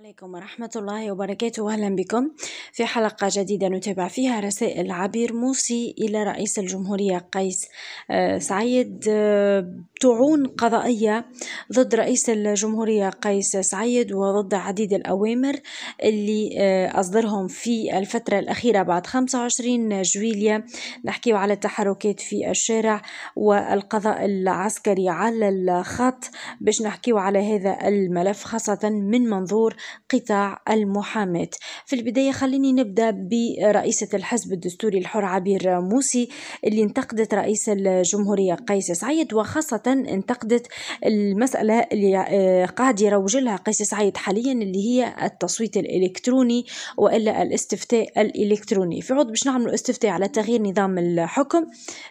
عليكم ورحمة الله وبركاته أهلا بكم في حلقة جديدة نتابع فيها رسائل عبير موسي إلى رئيس الجمهورية قيس آه، سعيد آه، تعون قضائية ضد رئيس الجمهورية قيس سعيد وضد عديد الأوامر اللي آه، أصدرهم في الفترة الأخيرة بعد 25 جويلية نحكي على التحركات في الشارع والقضاء العسكري على الخط باش نحكي على هذا الملف خاصة من منظور قطاع المحاماة في البداية خليني نبدأ برئيسة الحزب الدستوري الحر عبير موسي اللي انتقدت رئيس الجمهورية قيس سعيد وخاصة انتقدت المسألة اللي آه، قاعد يروج لها قيس سعيد حاليا اللي هي التصويت الإلكتروني وإلا الاستفتاء الإلكتروني في عوض باش نعملوا استفتاء على تغيير نظام الحكم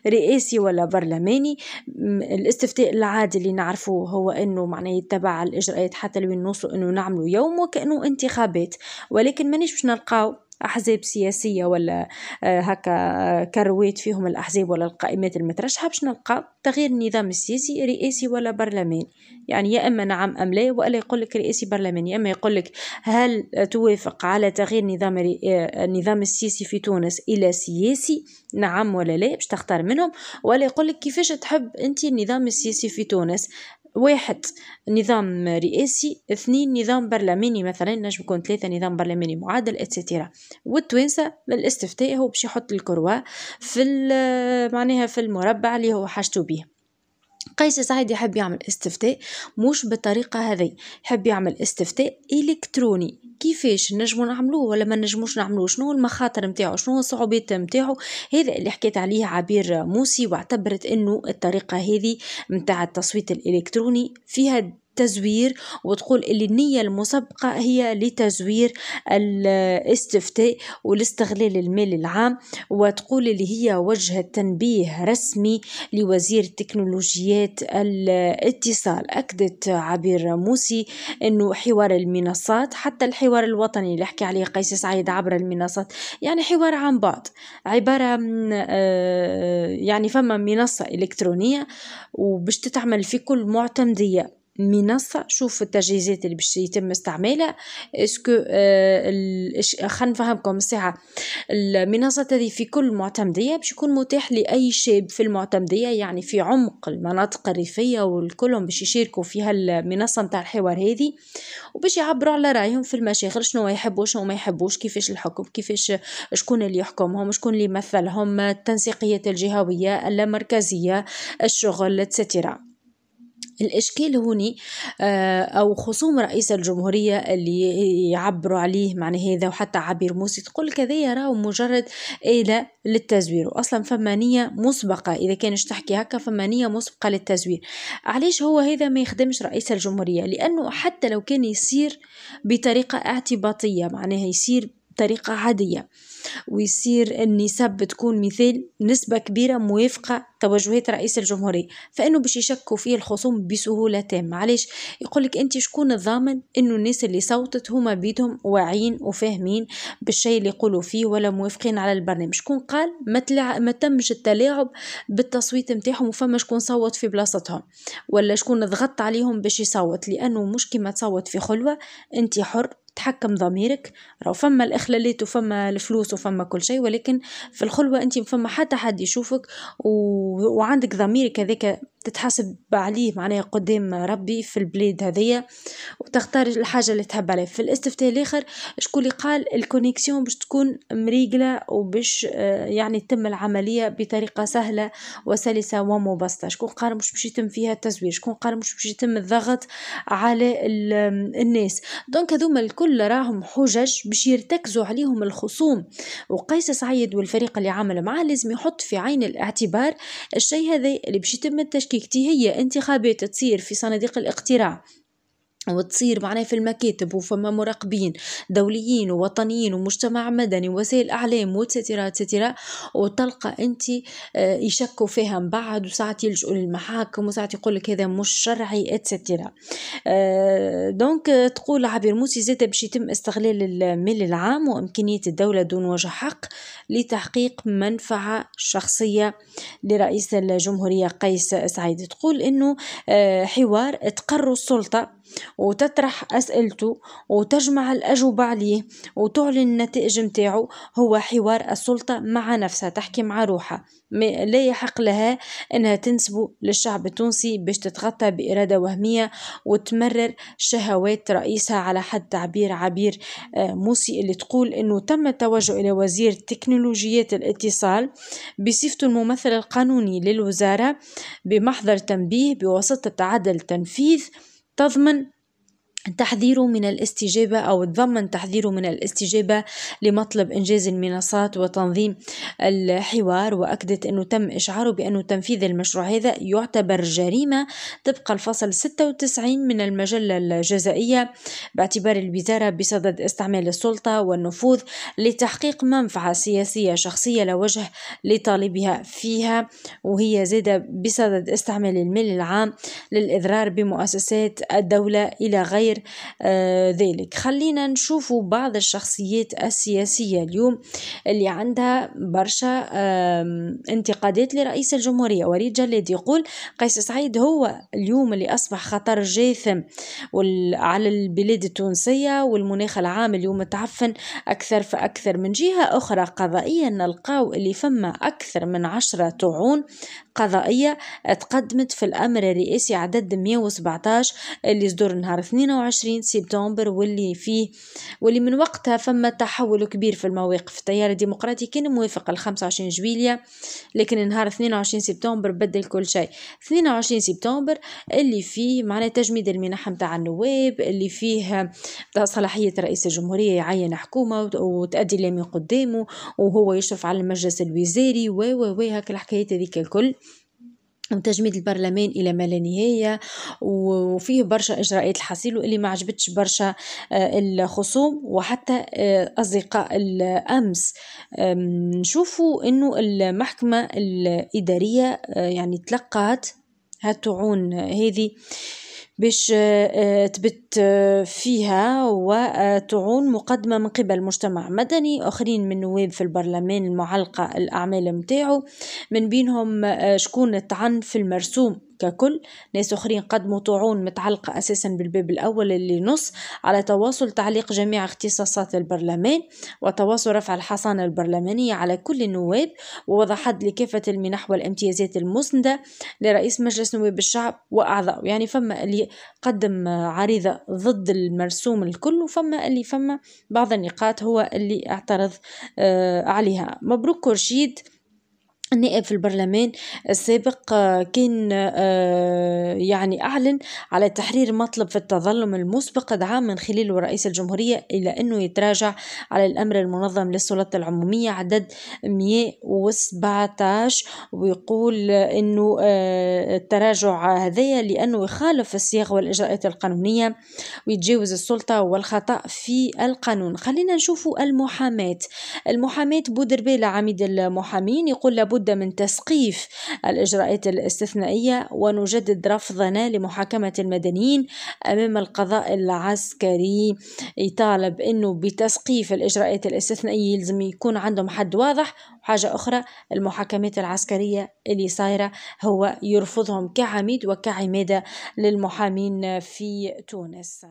رئاسي ولا برلماني الاستفتاء العادي اللي نعرفوه هو انه معناه يتبع الاجراءات حتى لوين نوصلوا انه نعملوا يوم كانه انتخابات ولكن مانيش باش نلقاو احزاب سياسيه ولا آه، هكا آه، كروات فيهم الاحزاب ولا القائمات المترشحه باش نلقى تغيير النظام السياسي رئاسي ولا برلمان يعني يا اما نعم ام لا والا يقول لك رئاسي برلماني اما يقول لك هل توافق على تغيير نظام آه، النظام السياسي في تونس الى سياسي نعم ولا لا باش تختار منهم ولا يقول لك كيفاش تحب انت النظام السياسي في تونس واحد نظام رئاسي اثنين نظام برلماني مثلا نجم يكون ثلاثة نظام برلماني معادل اتسيتيرا والتوانسة الاستفتاء هو باش يحط الكروا في معناها في المربع اللي هو حاجته بيه قيس سعيد يحب يعمل استفتاء مش بالطريقة هذي يحب يعمل استفتاء إلكتروني كيفاش نجمو نعملوه ولا ما نجموش نعملوه شنو المخاطر نتاعو شنو الصعوبات نتاعو هذا اللي حكيت عليه عبير موسي واعتبرت انه الطريقه هذه نتاع التصويت الالكتروني فيها التزوير وتقول اللي النية المسبقة هي لتزوير الاستفتاء والاستغلال المال العام وتقول اللي هي وجه تنبيه رسمي لوزير تكنولوجيات الاتصال أكدت عبير موسي أنه حوار المنصات حتى الحوار الوطني اللي حكي عليه قيس سعيد عبر المنصات يعني حوار عن بعد عبارة من آه، يعني فما منصة إلكترونية وباش تتعمل في كل معتمدية منصه شوف التجهيزات اللي باش يتم استعمالها اسكو آه خلينا نفهمكم الساعه المنصه هذه في كل معتمديه باش يكون متاح لاي شاب في المعتمديه يعني في عمق المناطق الريفيه والكلهم باش يشاركوا في هالمنصه نتاع الحوار هذه وباش يعبروا على رايهم في المشاغل شنو يحبوا شنو ما يحبوش كيفاش الحكم كيفاش شكون اللي يحكمهم شكون اللي يمثلهم التنسيقيات الجهويه اللامركزية الشغل اتسترا الإشكال هوني آه، أو خصوم رئيس الجمهورية اللي يعبروا عليه معنى هذا وحتى عبير موسي تقول كذا راهو مجرد آلة للتزوير وأصلا فمانية مسبقة إذا كانش تحكي هكا فمانية مسبقة للتزوير علاش هو هذا ما يخدمش رئيس الجمهورية لأنه حتى لو كان يصير بطريقة اعتباطية معناها يصير بطريقة عادية ويصير النسب بتكون مثال نسبة كبيرة موافقة توجهات رئيس الجمهورية فإنه باش يشكوا فيه الخصوم بسهولة تامة علاش يقول لك أنت شكون الضامن إنه الناس اللي صوتت هما بيدهم واعيين وفاهمين بالشيء اللي يقولوا فيه ولا موافقين على البرنامج شكون قال ما, تلع... ما تمش التلاعب بالتصويت نتاعهم وفما شكون صوت في بلاصتهم ولا شكون ضغط عليهم باش يصوت لأنه مش كيما تصوت في خلوة أنت حر تحكم ضميرك راه فما الاخلالات وفما الفلوس وفما كل شيء ولكن في الخلوه انت فما حتى حد يشوفك و... وعندك ضميرك هذاك تتحاسب عليه معناها قدام ربي في البلاد هذيا وتختار الحاجة اللي تحب عليها في الاستفتاء الاخر شكون اللي قال الكونيكسيون باش تكون مريقلة وباش آه، يعني تتم العملية بطريقة سهلة وسلسة ومبسطة شكون قال مش باش يتم فيها التزوير شكون قال مش باش يتم الضغط على الناس دونك هذوما الكل راهم حجج باش يرتكزوا عليهم الخصوم وقيس سعيد والفريق اللي عمل معاه لازم يحط في عين الاعتبار الشيء هذا اللي باش يتم التشكيل تشكيكتي هي انتخابات تصير في صناديق الاقتراع وتصير معناها في المكاتب وفما مراقبين دوليين ووطنيين ومجتمع مدني ووسائل اعلام وتسترا وتسترا وتلقى انت آه، يشكوا فيها من بعد وساعات يلجؤوا للمحاكم وساعات يقول لك هذا مش شرعي اتسترا آه، دونك آه، تقول عبير موسي زاد باش يتم استغلال المال العام وامكانيات الدوله دون وجه حق لتحقيق منفعة شخصية لرئيس الجمهورية قيس سعيد تقول أنه آه، حوار تقر السلطة وتطرح أسئلته وتجمع الأجوبة عليه وتعلن النتائج متاعه هو حوار السلطة مع نفسها تحكي مع روحها لا يحق لها أنها تنسب للشعب التونسي باش تتغطى بإرادة وهمية وتمرر شهوات رئيسها على حد تعبير عبير آه، موسي اللي تقول أنه تم التوجه إلى وزير تكنولوجيا تكنولوجيات الاتصال بصفته الممثل القانوني للوزارة بمحضر تنبيه بواسطة عدل تنفيذ تضمن تحذيره من الاستجابة أو تضمن تحذيره من الاستجابة لمطلب إنجاز المنصات وتنظيم الحوار وأكدت أنه تم إشعاره بأنه تنفيذ المشروع هذا يعتبر جريمة طبق الفصل 96 من المجلة الجزائية باعتبار الوزارة بصدد استعمال السلطة والنفوذ لتحقيق منفعة سياسية شخصية لا وجه لطالبها فيها وهي زادة بصدد استعمال المال العام للإضرار بمؤسسات الدولة إلى غير غير آه، ذلك خلينا نشوف بعض الشخصيات السياسية اليوم اللي عندها برشا انتقادات لرئيس الجمهورية وريد جلاد يقول قيس سعيد هو اليوم اللي أصبح خطر جاثم على البلاد التونسية والمناخ العام اليوم تعفن أكثر فأكثر من جهة أخرى قضائيا نلقاو اللي فما أكثر من عشرة طعون قضائية تقدمت في الأمر الرئاسي عدد 117 اللي صدر نهار 22 28 سبتمبر واللي فيه واللي من وقتها فما تحول كبير في المواقف التيار الديمقراطي كان موافق ل 25 جويلية لكن نهار 22 سبتمبر بدل كل شيء 22 سبتمبر اللي فيه معنا تجميد المنح متاع النواب اللي فيه صلاحية رئيس الجمهورية يعين حكومة وتأدي من قدامه وهو يشرف على المجلس الوزاري و و و هكا الحكايات هذيك الكل وتجميد البرلمان الى ما لا نهايه وفيه برشا اجراءات الحصيل واللي ما عجبتش برشا آه، الخصوم وحتى آه، اصدقاء الامس نشوفوا انه المحكمه الاداريه آه، يعني تلقات هالطعون هذه باش آه، آه، تبت آه، فيها وتعون مقدمة من قبل مجتمع مدني آخرين من نواب في البرلمان المعلقة الأعمال متاعو من بينهم شكون طعن في المرسوم ككل ناس اخرين قدموا طعون متعلقة اساسا بالباب الاول اللي نص على تواصل تعليق جميع اختصاصات البرلمان وتواصل رفع الحصانة البرلمانية على كل النواب ووضع حد لكافة المنح والامتيازات المسندة لرئيس مجلس نواب الشعب واعضائه يعني فما اللي قدم عريضة ضد المرسوم الكل وفما اللي فما بعض النقاط هو اللي اعترض آه، عليها مبروك رشيد النائب في البرلمان السابق آه، كان آه، يعني أعلن على تحرير مطلب في التظلم المسبق دعا من خلاله رئيس الجمهورية إلى أنه يتراجع على الأمر المنظم للسلطة العمومية عدد 117 ويقول أنه آه، التراجع هذايا لأنه يخالف الصياغ والإجراءات القانونية ويتجاوز السلطة والخطأ في القانون خلينا نشوفوا المحاماة المحاماة بودربالة عميد المحامين يقول لابد بد من تسقيف الإجراءات الاستثنائية ونجدد رفضنا لمحاكمة المدنيين أمام القضاء العسكري يطالب أنه بتسقيف الإجراءات الاستثنائية يلزم يكون عندهم حد واضح وحاجة أخرى المحاكمات العسكرية اللي صايرة هو يرفضهم كعميد وكعمادة للمحامين في تونس